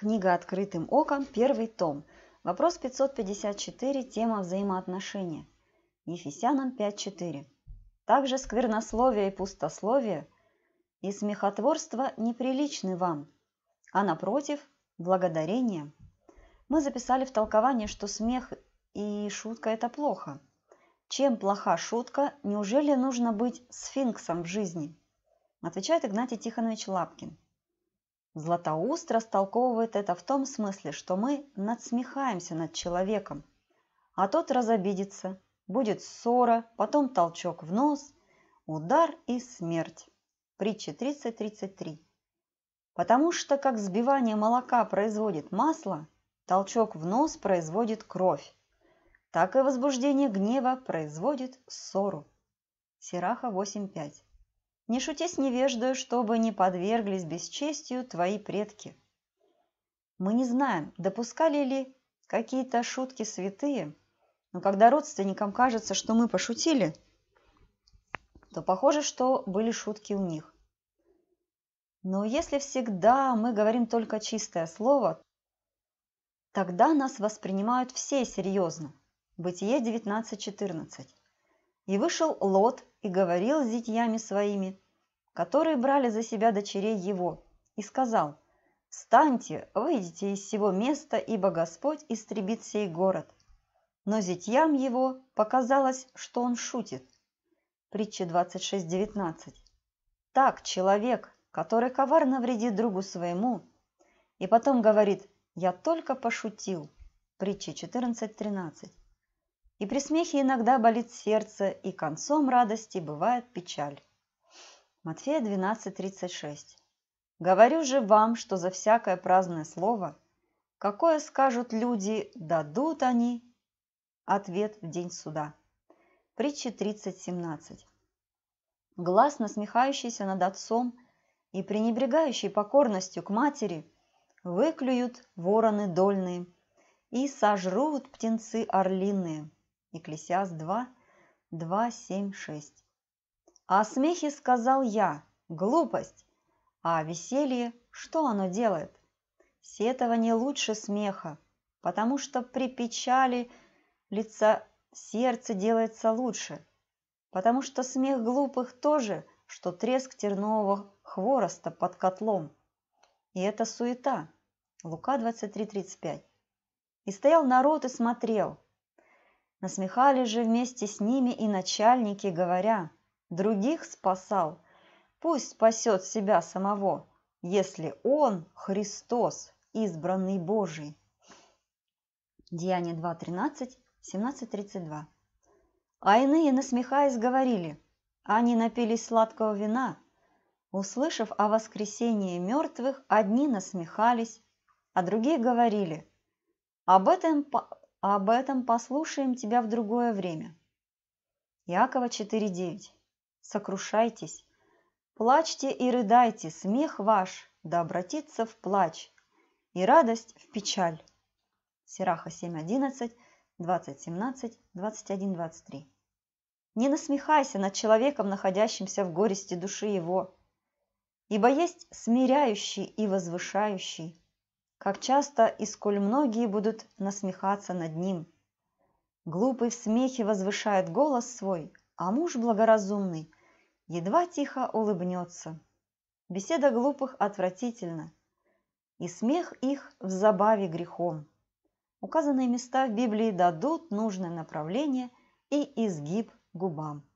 Книга «Открытым оком», первый том. Вопрос 554, тема взаимоотношения. Ефесянам 5.4. Также сквернословие и пустословие и смехотворство неприличны вам, а напротив – благодарение. Мы записали в толковании, что смех и шутка – это плохо. Чем плоха шутка, неужели нужно быть сфинксом в жизни? Отвечает Игнатий Тихонович Лапкин. Златоуст растолковывает это в том смысле, что мы надсмехаемся над человеком, а тот разобидится, будет ссора, потом толчок в нос, удар и смерть. Притча 30.33. Потому что как сбивание молока производит масло, толчок в нос производит кровь, так и возбуждение гнева производит ссору. Сираха 8.5. Не шути с невеждою, чтобы не подверглись бесчестью твои предки. Мы не знаем, допускали ли какие-то шутки святые, но когда родственникам кажется, что мы пошутили, то похоже, что были шутки у них. Но если всегда мы говорим только чистое слово, тогда нас воспринимают все серьезно. Бытие 19.14. И вышел Лот и говорил с зятьями своими, которые брали за себя дочерей его, и сказал, «Встаньте, выйдите из сего места, ибо Господь истребит сей город». Но зятьям его показалось, что он шутит. Притча 26.19. Так человек, который коварно вредит другу своему, и потом говорит «я только пошутил». Притча 14.13. И при смехе иногда болит сердце, и концом радости бывает печаль. Матфея 12:36. Говорю же вам, что за всякое праздное слово, какое скажут люди, дадут они ответ в день суда. Притча 30:17. Глаз, насмехающийся над отцом и пренебрегающий покорностью к матери, выклюют вороны дольные и сожрут птенцы орлиные. Екклесиас 2, 2, 7, 6. О смехе сказал я, глупость, а о веселье что оно делает? Сетова не лучше смеха, потому что при печали лица сердце делается лучше, потому что смех глупых тоже, что треск тернового хвороста под котлом. И это суета. Лука 23.35. И стоял народ и смотрел – Насмехались же вместе с ними и начальники, говоря, «Других спасал, пусть спасет себя самого, если он Христос, избранный Божий». Деяние 2.13, 17.32. А иные, насмехаясь, говорили, «Они напились сладкого вина». Услышав о воскресении мертвых, одни насмехались, а другие говорили, «Об этом об этом послушаем тебя в другое время. Якова 4.9. Сокрушайтесь, плачьте и рыдайте, смех ваш, да обратится в плач, и радость в печаль. Сираха 7.11, 20.17, 21.23. Не насмехайся над человеком, находящимся в горести души его, ибо есть смиряющий и возвышающий, как часто и сколь многие будут насмехаться над ним. Глупый в смехе возвышает голос свой, а муж благоразумный едва тихо улыбнется. Беседа глупых отвратительна, и смех их в забаве грехом. Указанные места в Библии дадут нужное направление и изгиб губам.